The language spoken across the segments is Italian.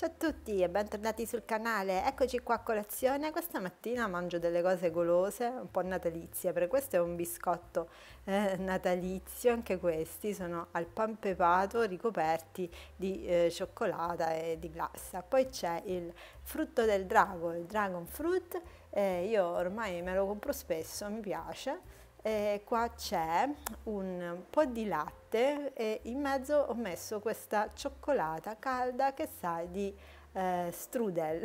Ciao a tutti e bentornati sul canale, eccoci qua a colazione, questa mattina mangio delle cose golose, un po' natalizie, per questo è un biscotto eh, natalizio, anche questi sono al pan pepato ricoperti di eh, cioccolata e di glassa, poi c'è il frutto del drago, il dragon fruit, eh, io ormai me lo compro spesso, mi piace, eh, qua c'è un po' di latte e in mezzo ho messo questa cioccolata calda che sa di eh, strudel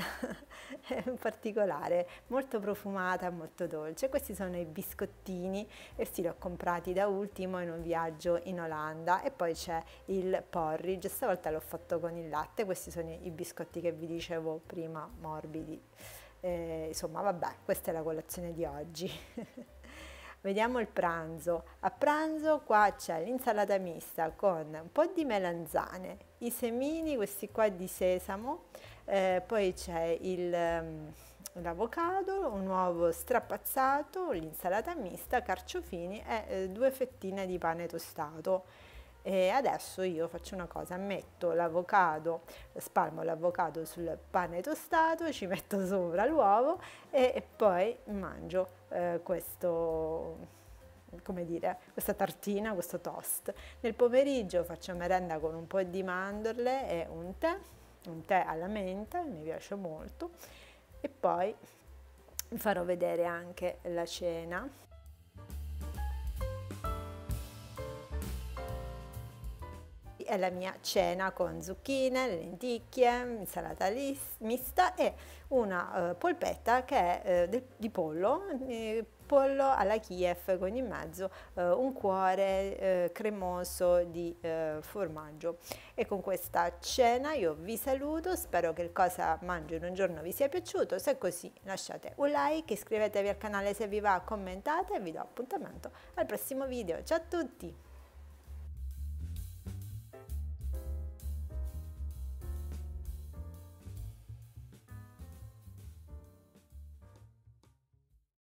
in particolare molto profumata molto dolce questi sono i biscottini e sì li ho comprati da ultimo in un viaggio in Olanda e poi c'è il porridge stavolta l'ho fatto con il latte questi sono i biscotti che vi dicevo prima morbidi eh, insomma vabbè questa è la colazione di oggi Vediamo il pranzo. A pranzo qua c'è l'insalata mista con un po' di melanzane, i semini, questi qua di sesamo, eh, poi c'è ehm, l'avocado, un uovo strapazzato, l'insalata mista, carciofini e eh, due fettine di pane tostato. E adesso io faccio una cosa, metto l'avocado, spalmo l'avocado sul pane tostato, ci metto sopra l'uovo e, e poi mangio eh, questo come dire, questa tartina, questo toast. Nel pomeriggio faccio merenda con un po' di mandorle e un tè, un tè alla menta, mi piace molto, e poi farò vedere anche la cena. è la mia cena con zucchine, lenticchie, insalata mista e una eh, polpetta che è eh, di pollo, eh, pollo alla Kiev con in mezzo eh, un cuore eh, cremoso di eh, formaggio. E con questa cena io vi saluto, spero che il cosa mangio in un giorno vi sia piaciuto, se è così lasciate un like, iscrivetevi al canale se vi va, commentate e vi do appuntamento al prossimo video. Ciao a tutti!